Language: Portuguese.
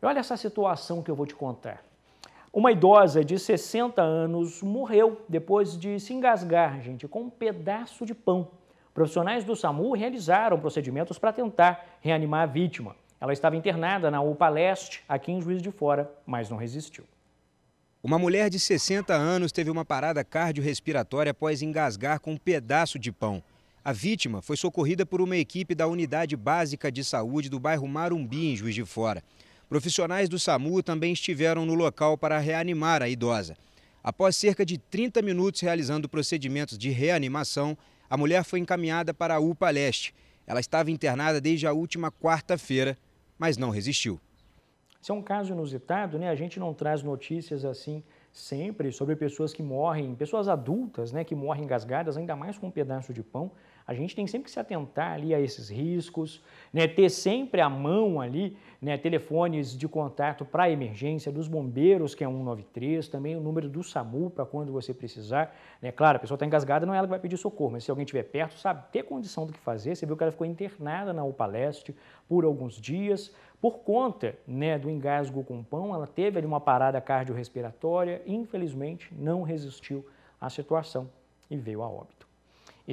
E olha essa situação que eu vou te contar. Uma idosa de 60 anos morreu depois de se engasgar, gente, com um pedaço de pão. Profissionais do SAMU realizaram procedimentos para tentar reanimar a vítima. Ela estava internada na UPA Leste, aqui em Juiz de Fora, mas não resistiu. Uma mulher de 60 anos teve uma parada cardiorrespiratória após engasgar com um pedaço de pão. A vítima foi socorrida por uma equipe da Unidade Básica de Saúde do bairro Marumbi, em Juiz de Fora. Profissionais do SAMU também estiveram no local para reanimar a idosa. Após cerca de 30 minutos realizando procedimentos de reanimação, a mulher foi encaminhada para a UPA Leste. Ela estava internada desde a última quarta-feira, mas não resistiu. Isso é um caso inusitado, né? A gente não traz notícias assim sempre sobre pessoas que morrem, pessoas adultas, né, que morrem engasgadas, ainda mais com um pedaço de pão. A gente tem sempre que se atentar ali a esses riscos, né, ter sempre a mão ali, né, telefones de contato para emergência dos bombeiros, que é 193, também o número do SAMU para quando você precisar. Né, claro, a pessoa está engasgada, não é ela que vai pedir socorro, mas se alguém estiver perto, sabe ter condição do que fazer. Você viu que ela ficou internada na UPA Leste por alguns dias, por conta né, do engasgo com pão, ela teve ali uma parada cardiorrespiratória infelizmente, não resistiu à situação e veio a óbito.